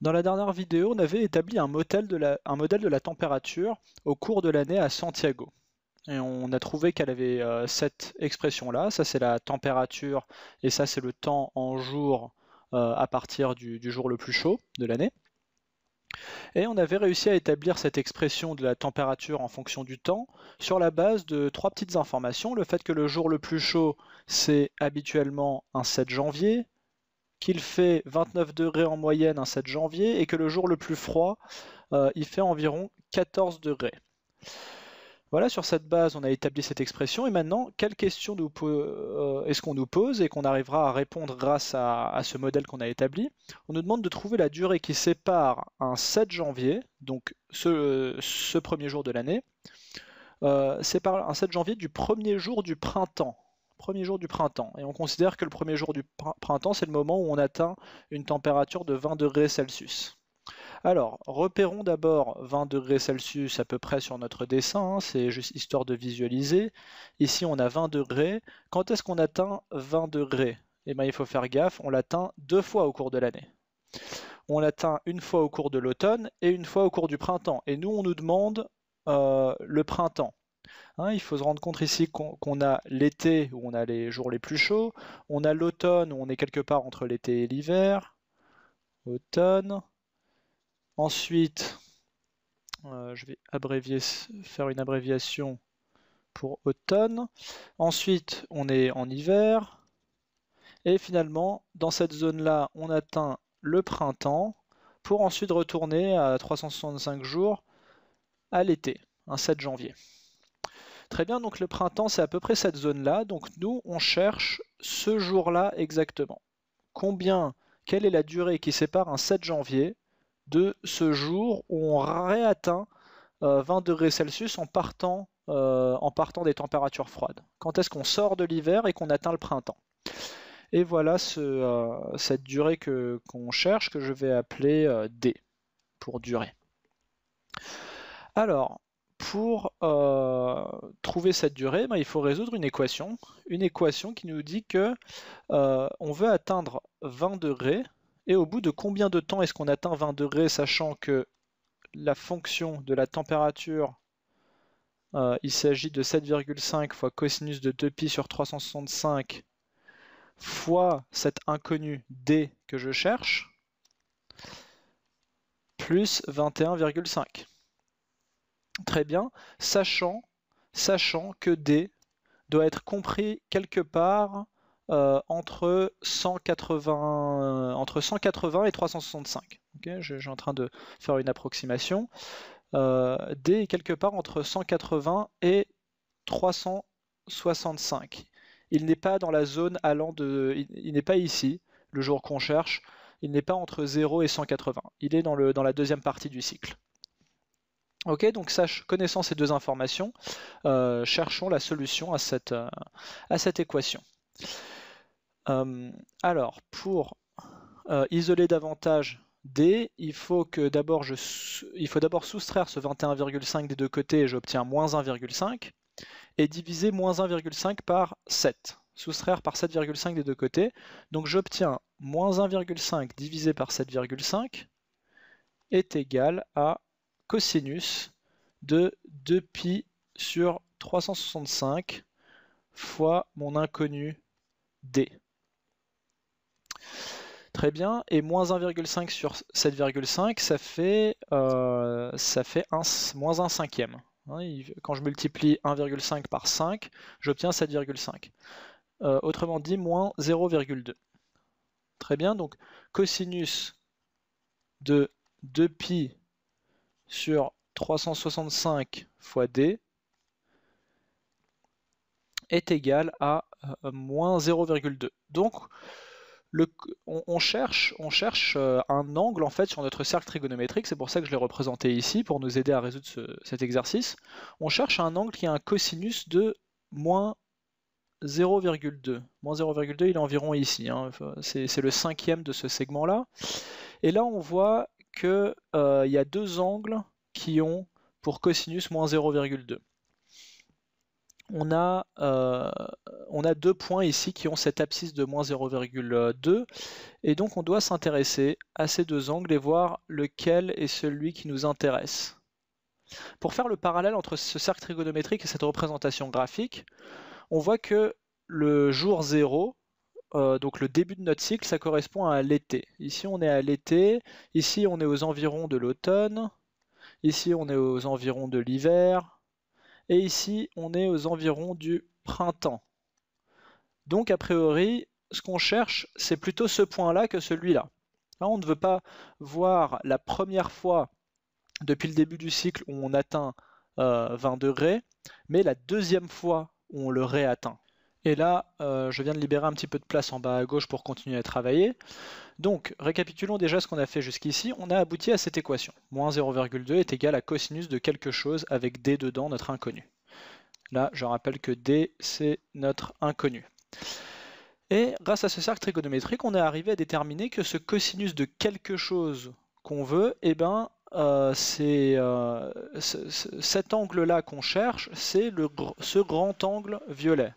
Dans la dernière vidéo, on avait établi un, modèle de la, température au cours de l'année à Santiago. Et on a trouvé qu'elle avait euh, cette expression-là. Ça, c'est la température et ça, c'est le temps en jour euh, à partir du, du jour le plus chaud de l'année. Et on avait réussi à établir cette expression de la température en fonction du temps sur la base de trois petites informations. Le fait que le jour le plus chaud, c'est habituellement un 7 janvier qu'il fait 29 degrés en moyenne un 7 janvier et que le jour le plus froid, euh, il fait environ 14 degrés. Voilà, sur cette base, on a établi cette expression. Et maintenant, quelle question euh, est-ce qu'on nous pose et qu'on arrivera à répondre grâce à, ce modèle qu'on a établi On nous demande de trouver la durée qui sépare un 7 janvier, donc ce, premier jour de l'année, euh, sépare un 7 janvier du premier jour du printemps premier jour du printemps. Et on considère que le premier jour du printemps, c'est le moment où on atteint une température de 20 degrés Celsius. Alors, repérons d'abord 20 degrés Celsius à peu près sur notre dessin, hein, c'est juste histoire de visualiser. Ici, on a 20 degrés. Quand est-ce qu'on atteint 20 degrés Et eh bien, il faut faire gaffe, on l'atteint deux fois au cours de l'année. On l'atteint une fois au cours de l'automne et une fois au cours du printemps. Et nous, on nous demande euh, le printemps. Hein, il faut se rendre compte ici qu'on a l'été où on a les jours les plus chauds, on a l'automne où on est quelque part entre l'été et l'hiver, automne. Ensuite, euh, je vais faire une abréviation pour automne. Ensuite, on est en hiver. Et finalement, dans cette zone-là, on atteint le printemps pour ensuite retourner à 365 jours à l'été, un 7 janvier. Très bien, donc le printemps, c'est à peu près cette zone-là. Donc nous, on cherche ce jour-là exactement. Combien, quelle est la durée qui sépare un 7 janvier de ce jour où on réatteint 20 euh, degrés Celsius en partant, euh, en partant des températures froides Quand est-ce qu'on sort de l'hiver et qu'on atteint le printemps Et voilà euh, cette durée que, qu'on cherche, que je vais appeler D, pour durée. Alors, pour euh, trouver cette durée, il faut résoudre une équation. Une équation qui nous dit que euh, on veut atteindre 20 degrés. Et au bout de combien de temps est-ce qu'on atteint 20 degrés, sachant que la fonction de la température, euh, il s'agit de 7,5 fois cosinus de 2pi sur 365 fois cette inconnue d que je cherche, plus 21,5. Très bien, sachant, sachant que D doit être compris quelque part euh, entre, 180, entre 180 et 365. je, suis en train de faire une approximation. Euh, D est quelque part entre 180 et 365. Il n'est pas dans la zone allant de... il n'est pas ici, le jour qu'on cherche. Il n'est pas entre 0 et 180. Il est dans, le, dans la deuxième partie du cycle. Ok, donc sache, connaissant ces deux informations, euh, cherchons la solution à cette, euh, à cette équation. Euh, alors, pour isoler davantage D, il faut que d'abord je il faut d'abord soustraire ce 21,5 des deux côtés et j'obtiens moins 1,5 et diviser moins 1,5 par 7. Soustraire par 7,5 des deux côtés. Donc j'obtiens moins 1,5 divisé par 7,5 est égal à cosinus de 2pi sur 365 fois mon inconnu d. Très bien, et moins 1,5 sur 7,5, ça fait, euh, ça fait moins 1 cinquième. Hein, quand je multiplie 1,5 par 5, j'obtiens 7,5. Euh, autrement dit, moins 0,2. Très bien, donc cosinus de 2pi sur 365 fois d est égal à euh, moins 0,2. Donc, on, cherche, on cherche euh, un angle en fait sur notre cercle trigonométrique, c'est pour ça que je l'ai représenté ici, pour nous aider à résoudre cet exercice. On cherche un angle qui a un cosinus de moins 0,2. Moins 0,2, il est environ ici, hein. c'est le cinquième de ce segment-là. Et là, on voit qu'il euh, y a deux angles qui ont pour cosinus moins 0,2. On a, euh, on a deux points ici qui ont cette abscisse de moins 0,2 et donc on doit s'intéresser à ces deux angles et voir lequel est celui qui nous intéresse. Pour faire le parallèle entre ce cercle trigonométrique et cette représentation graphique, on voit que le jour 0, euh, donc le début de notre cycle, ça correspond à l'été. Ici, on est à l'été. Ici, on est aux environs de l'automne. Ici, on est aux environs de l'hiver. Et ici, on est aux environs du printemps. Donc, a priori, ce qu'on cherche, c'est plutôt ce point-là que celui-là. Là, on ne veut pas voir la première fois depuis le début du cycle où on atteint 20 euh, degrés, mais la deuxième fois où on le réatteint. Et là, euh, je viens de libérer un petit peu de place en bas à gauche pour continuer à travailler. Donc, récapitulons déjà ce qu'on a fait jusqu'ici. On a abouti à cette équation. Moins 0,2 est égal à cosinus de quelque chose avec d dedans, notre inconnu. Là, je rappelle que d, c'est notre inconnu. Et grâce à ce cercle trigonométrique, on est arrivé à déterminer que ce cosinus de quelque chose qu'on veut, eh ben, euh, c'est euh, cet angle-là qu'on cherche, c'est ce grand angle violet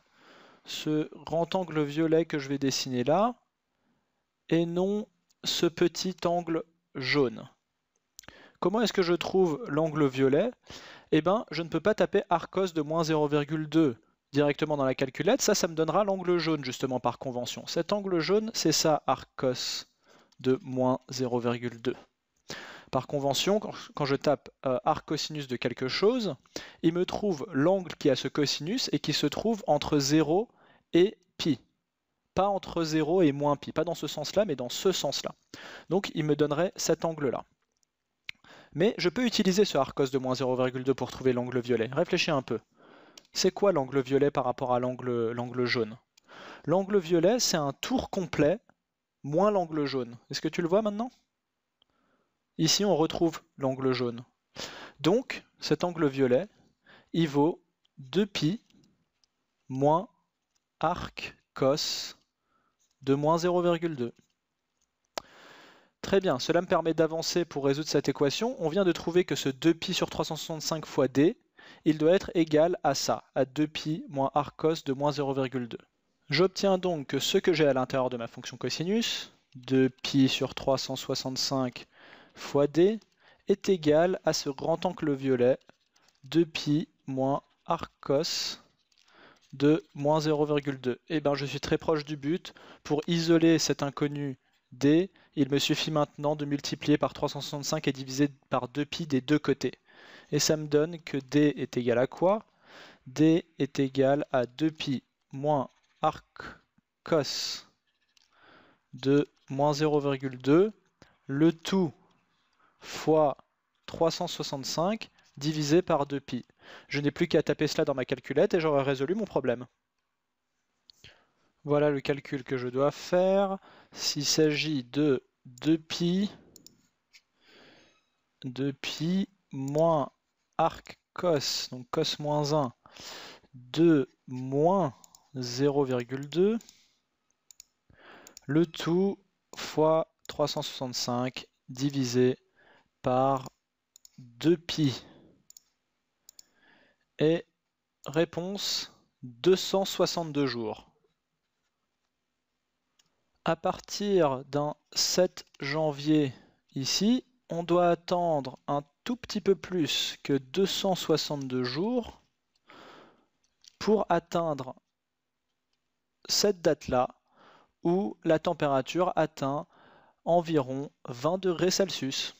ce grand angle violet que je vais dessiner là, et non ce petit angle jaune. Comment est-ce que je trouve l'angle violet Eh bien, je ne peux pas taper arcos de moins 0,2 directement dans la calculette. Ça, ça me donnera l'angle jaune, justement, par convention. Cet angle jaune, c'est ça, arcos de moins 0,2. Par convention, quand je tape euh, arc cosinus de quelque chose, il me trouve l'angle qui a ce cosinus et qui se trouve entre 0 et pi. Pas entre 0 et moins pi, pas dans ce sens-là, mais dans ce sens-là. Donc il me donnerait cet angle-là. Mais je peux utiliser ce cos de moins 0,2 pour trouver l'angle violet. Réfléchis un peu. C'est quoi l'angle violet par rapport à l'angle jaune L'angle violet, c'est un tour complet moins l'angle jaune. Est-ce que tu le vois maintenant Ici, on retrouve l'angle jaune. Donc, cet angle violet, il vaut 2pi moins arc cos de moins 0,2. Très bien, cela me permet d'avancer pour résoudre cette équation. On vient de trouver que ce 2pi sur 365 fois d, il doit être égal à ça, à 2pi moins arc cos de moins 0,2. J'obtiens donc que ce que j'ai à l'intérieur de ma fonction cosinus, 2pi sur 365 fois d est égal à ce grand angle violet 2 pi moins arc-cos de moins 0,2. Et bien je suis très proche du but. Pour isoler cet inconnu d, il me suffit maintenant de multiplier par 365 et diviser par 2 pi des deux côtés. Et ça me donne que d est égal à quoi d est égal à 2 pi moins arc cos de moins 0,2. Le tout fois 365 divisé par 2pi. Je n'ai plus qu'à taper cela dans ma calculette et j'aurai résolu mon problème. Voilà le calcul que je dois faire. S'il s'agit de 2pi, 2 π moins arc cos, donc cos moins 1, 2 moins 0,2, le tout fois 365 divisé par 2pi. Et réponse 262 jours. À partir d'un 7 janvier ici, on doit attendre un tout petit peu plus que 262 jours pour atteindre cette date-là où la température atteint environ 20 degrés Celsius.